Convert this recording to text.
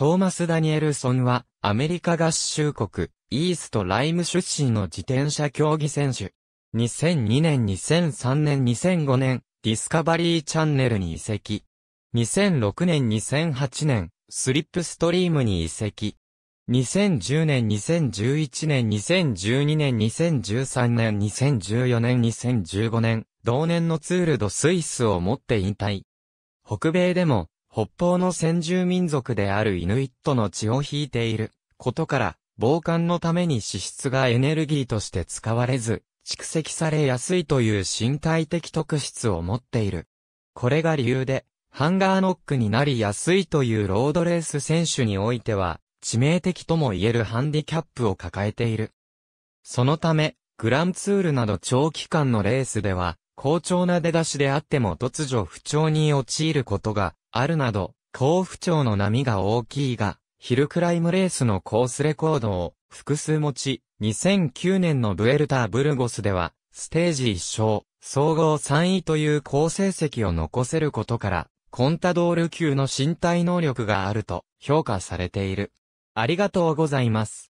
トーマス・ダニエルソンは、アメリカ合衆国、イースト・ライム出身の自転車競技選手。2002年、2003年、2005年、ディスカバリーチャンネルに移籍。2006年、2008年、スリップストリームに移籍。2010年、2011年、2012年、2013年、2014年、2015年、同年のツールドスイスを持って引退。北米でも北方の先住民族であるイヌイットの血を引いていることから、防寒のために脂質がエネルギーとして使われず、蓄積されやすいという身体的特質を持っている。これが理由で、ハンガーノックになりやすいというロードレース選手においては、致命的とも言えるハンディキャップを抱えている。そのため、グランツールなど長期間のレースでは、好調な出だしであっても突如不調に陥ることがあるなど、甲府町の波が大きいが、ヒルクライムレースのコースレコードを複数持ち、2009年のブエルターブルゴスでは、ステージ1勝、総合3位という好成績を残せることから、コンタドール級の身体能力があると評価されている。ありがとうございます。